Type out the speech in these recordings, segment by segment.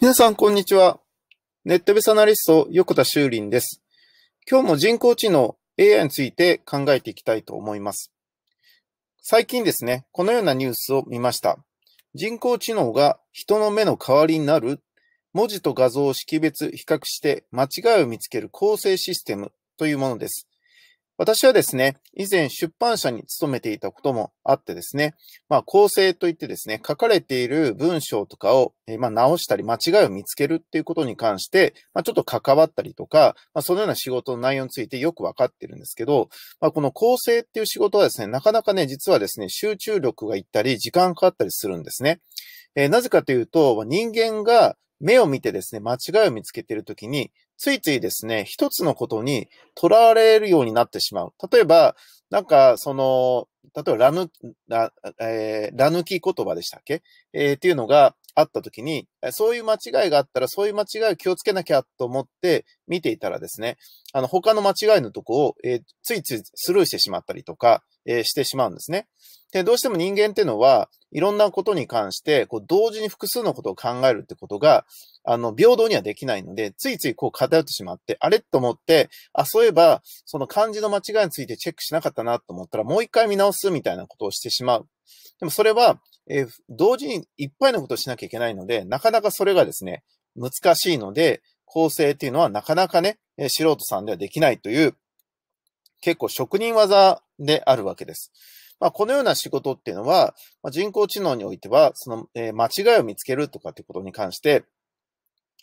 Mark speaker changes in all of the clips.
Speaker 1: 皆さん、こんにちは。ネットベースアナリスト、横田修林です。今日も人工知能 AI について考えていきたいと思います。最近ですね、このようなニュースを見ました。人工知能が人の目の代わりになる、文字と画像を識別、比較して間違いを見つける構成システムというものです。私はですね、以前出版社に勤めていたこともあってですね、まあ構成といってですね、書かれている文章とかを、えまあ、直したり間違いを見つけるっていうことに関して、まあ、ちょっと関わったりとか、まあ、そのような仕事の内容についてよくわかってるんですけど、まあ、この構成っていう仕事はですね、なかなかね、実はですね、集中力がいったり、時間かかったりするんですね。えー、なぜかというと、人間が目を見てですね、間違いを見つけているときに、ついついですね、一つのことにとらわれるようになってしまう。例えば、なんか、その、例えばラヌ、ラ、えー、ラ抜き言葉でしたっけえー、っていうのが、あった時に、そういう間違いがあったら、そういう間違いを気をつけなきゃと思って見ていたらですね、あの、他の間違いのとこを、えー、ついついスルーしてしまったりとか、えー、してしまうんですね。で、どうしても人間ってのは、いろんなことに関して、こう、同時に複数のことを考えるってことが、あの、平等にはできないので、ついついこう偏ってしまって、あれと思って、あ、そういえば、その漢字の間違いについてチェックしなかったなと思ったら、もう一回見直すみたいなことをしてしまう。でもそれは、えー、同時にいっぱいのことをしなきゃいけないので、なかなかそれがですね、難しいので、構成っていうのはなかなかね、素人さんではできないという、結構職人技であるわけです。まあ、このような仕事っていうのは、まあ、人工知能においては、その、えー、間違いを見つけるとかってことに関して、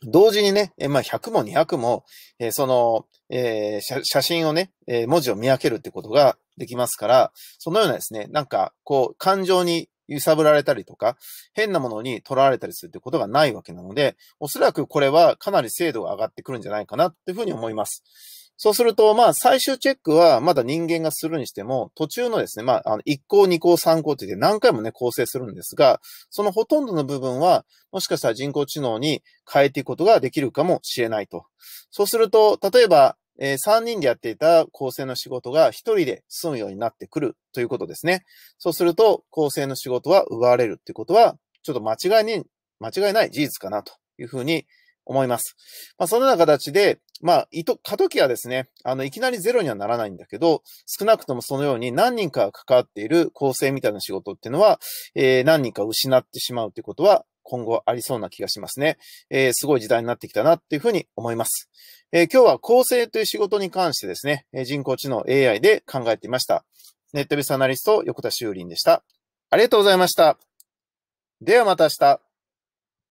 Speaker 1: 同時にね、えー、まあ、100も200も、えー、その、えー、写真をね、えー、文字を見分けるってことができますから、そのようなですね、なんか、こう、感情に揺さぶられたりとか、変なものに取られたりするってことがないわけなので、おそらくこれはかなり精度が上がってくるんじゃないかなっていうふうに思います。そうすると、まあ、最終チェックはまだ人間がするにしても、途中のですね、まあ、あの1項、2項、3項って言って何回もね、構成するんですが、そのほとんどの部分は、もしかしたら人工知能に変えていくことができるかもしれないと。そうすると、例えば、えー、3人でやっていた構成の仕事が1人で済むようになってくるということですね。そうすると、構成の仕事は奪われるっていうことは、ちょっと間違いに、間違いない事実かなというふうに思います。まあ、そのような形で、まあ、いと、過渡期はですね、あの、いきなりゼロにはならないんだけど、少なくともそのように何人かが関わっている構成みたいな仕事っていうのは、えー、何人か失ってしまうということは今後ありそうな気がしますね。えー、すごい時代になってきたなっていうふうに思います。えー、今日は構成という仕事に関してですね、人工知能 AI で考えていました。ネットビスアナリスト横田修林でした。ありがとうございました。ではまた明日。